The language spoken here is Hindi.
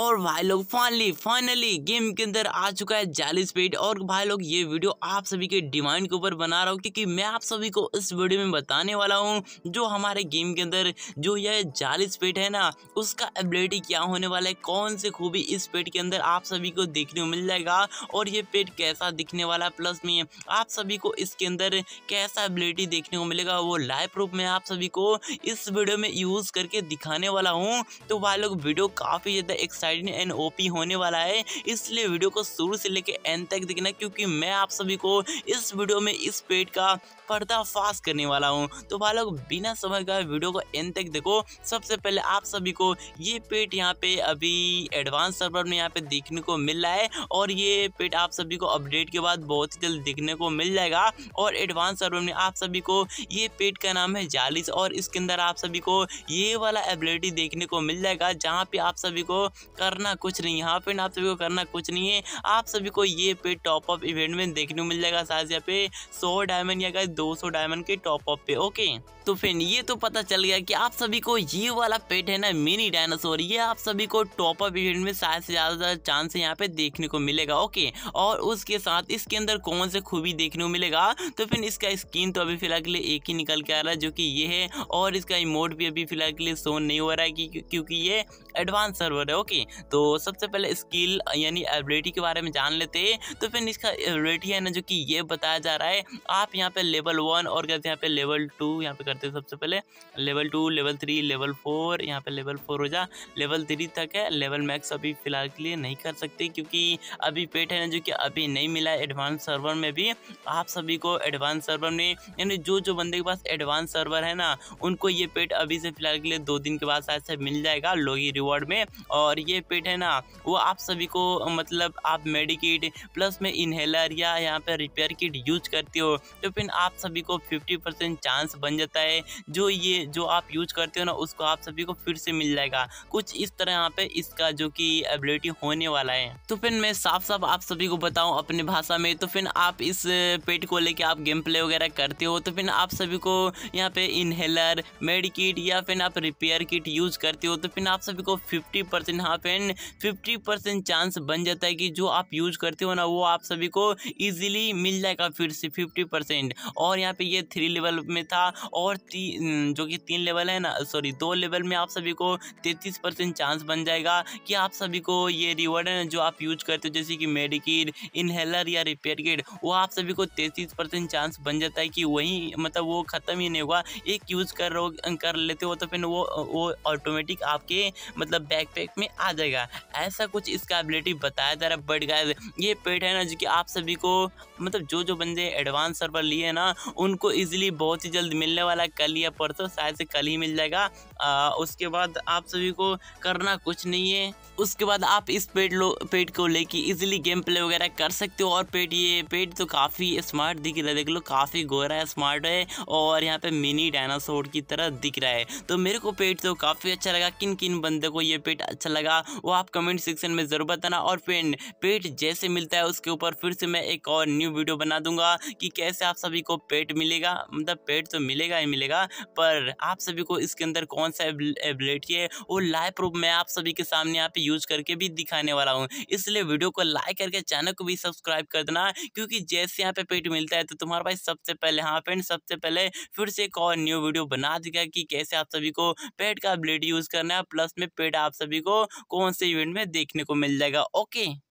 और भाई लोग फाइनली फाइनली गेम के अंदर आ चुका है जाली स्पीड और भाई लोग ये वीडियो आप सभी के डिमांड के ऊपर बना रहा हूँ क्योंकि मैं आप सभी को इस वीडियो में बताने वाला हूँ जो हमारे गेम के अंदर जो यह जाली स्पीड है ना उसका एबिलिटी क्या होने वाला है कौन से खूबी इस पेट के अंदर आप सभी को देखने को मिल जाएगा और ये पेट कैसा दिखने वाला है प्लस में आप सभी को इसके अंदर कैसा एबिलिटी देखने को मिलेगा वो लाइव प्रूफ में आप सभी को इस वीडियो में यूज़ करके दिखाने वाला हूँ तो भाई लोग वीडियो काफ़ी ज़्यादा एक्साइट एक्साइटिंग एंड ओपी होने वाला है इसलिए वीडियो को शुरू से लेकर एंड तक देखना क्योंकि मैं आप सभी को इस वीडियो में इस पेट का पर्दाफाश करने वाला हूँ तो भाई लोग बिना समय का वीडियो को एंड तक देखो सबसे पहले आप सभी को ये पेट यहाँ पे अभी एडवांस सर्वर में यहाँ पे देखने को मिल रहा है और ये पेट आप सभी को अपडेट के बाद बहुत ही जल्द देखने को मिल जाएगा और एडवांस सर्वर में आप सभी को ये पेट का नाम है जालिस और इसके अंदर आप सभी को ये वाला एबिलिटी देखने को मिल जाएगा जहाँ पे आप सभी को करना कुछ नहीं यहाँ पे आप सभी को करना कुछ नहीं है आप सभी को ये पे टॉप अप इवेंट में देखने को मिल जाएगा साथ यहाँ पे सौ डायमंड या दो सौ डायमंड के टॉप अप पे ओके तो फ्रेंड ये तो पता चल गया कि आप सभी को ये वाला पेट है ना मिनी डायनासोर ये आप सभी को टॉप अप इवेंट में शायद से ज़्यादा चांस यहाँ पे देखने को मिलेगा ओके और उसके साथ इसके अंदर कौन से खूबी देखने को मिलेगा तो फिर इसका स्किन तो अभी फिलहाल के लिए एक ही निकल के आ रहा है जो कि ये है और इसका इमोट भी अभी फिलहाल के लिए सोन नहीं हो रहा है क्योंकि ये एडवांस सर्वर है ओके तो सबसे पहले स्किल यानी एबिलिटी के बारे में जान लेते हैं तो फिर इसका एबिलिटी है ना जो कि ये बताया जा रहा है आप यहाँ पे लेवल वन और कहते हैं यहाँ पे लेवल टू यहाँ पे कर करते हैं सबसे पहले level two level three level four यहाँ पे लेवल फोर हो जा लेवल थ्री तक है लेवल मैक्स अभी फ़िलहाल के लिए नहीं कर सकते क्योंकि अभी पेट है ना जो कि अभी नहीं मिला एडवांस सर्वर में भी आप सभी को एडवांस सर्वर में यानी जो जो बंदे के पास एडवांस सर्वर है ना उनको ये पेट अभी से फ़िलहाल के लिए दो दिन के बाद शायद से मिल जाएगा लोगी रिवॉर्ड में और ये पेट है ना वो आप सभी को मतलब आप मेडिकेट प्लस में इनहेलर या यहाँ पर रिपेयर किट यूज करते हो तो फिर आप सभी को फिफ्टी परसेंट चांस बन जाता है है जो ये जो आप यूज करते हो ना उसको आप सभी को फिर से मिल जाएगा कुछ इस तरह यहाँ पे इसका जो कि एबिलिटी होने वाला है तो फिर मैं साफ साफ आप सभी को बताऊँ अपनी भाषा में तो फिर आप इस पेट को लेके आप गेम प्ले वगैरह करते हो तो फिर आप सभी को यहाँ पे इनहेलर मेडिकिट या फिर आप रिपेयर किट यूज करते हो तो फिर आप सभी को फिफ्टी परसेंट हाँ फिर फिफ्टी परसेंट चांस बन जाता है कि जो आप यूज करते हो ना वो आप सभी को इजीली मिल जाएगा फिर से फिफ्टी परसेंट और यहाँ पे ये थ्री लेवल में था और ती, जो कि तीन लेवल है ना सॉरी दो लेवल में आप सभी को तैतीस परसेंट चांस बन जाएगा कि आप सभी को ये रिवॉर्ड है जो आप यूज करते हो जैसे कि मेडिकिट इनहेलर या रिपेयर किट वो आप सभी को तैतीस परसेंट चांस बन जाता है कि वही मतलब वो ख़त्म ही नहीं होगा एक यूज़ कर अं, कर लेते हो तो फिर वो वो ऑटोमेटिक आपके मतलब बैकपैक में आ जाएगा ऐसा कुछ इसका एबिलिटी बताया जा रहा है बट गाय ये पेट है ना जो कि आप सभी को मतलब जो जो बंदे एडवांस सर्वर लिए ना उनको ईजिली बहुत ही जल्द मिलने वाला वाला कल या परसों शायद से कल ही मिल जाएगा आ, उसके बाद आप सभी को करना कुछ नहीं है उसके बाद आप इस पेट लो पेट को लेके इजीली गेम प्ले वगैरह कर सकते हो और पेट ये पेट तो काफ़ी स्मार्ट दिख रहा है देख लो काफ़ी गोरा है स्मार्ट है और यहाँ पे मिनी डायनासोर की तरह दिख रहा है तो मेरे को पेट तो काफ़ी अच्छा लगा किन किन बंदे को ये पेट अच्छा लगा वो आप कमेंट सेक्शन में ज़रूर बताना और पेन पेट जैसे मिलता है उसके ऊपर फिर से मैं एक और न्यू वीडियो बना दूंगा कि कैसे आप सभी को पेट मिलेगा मतलब पेट तो मिलेगा नहीं मिलेगा पर आप सभी को इसके अंदर कौन सा एबिलिटी है वो लाइव प्रूफ मैं आप सभी के सामने यहाँ पे यूज करके भी दिखाने वाला हूँ इसलिए वीडियो को लाइक करके चैनल को भी सब्सक्राइब कर देना क्योंकि जैसे यहाँ पे पेट मिलता है तो तुम्हारे पास सबसे पहले हाँ फ्रेंड सबसे पहले फिर से एक और न्यू वीडियो बना देगा कि कैसे आप सभी को पेट का एबिलिटी यूज़ करना है प्लस में पेट आप सभी को कौन से इवेंट में देखने को मिल जाएगा ओके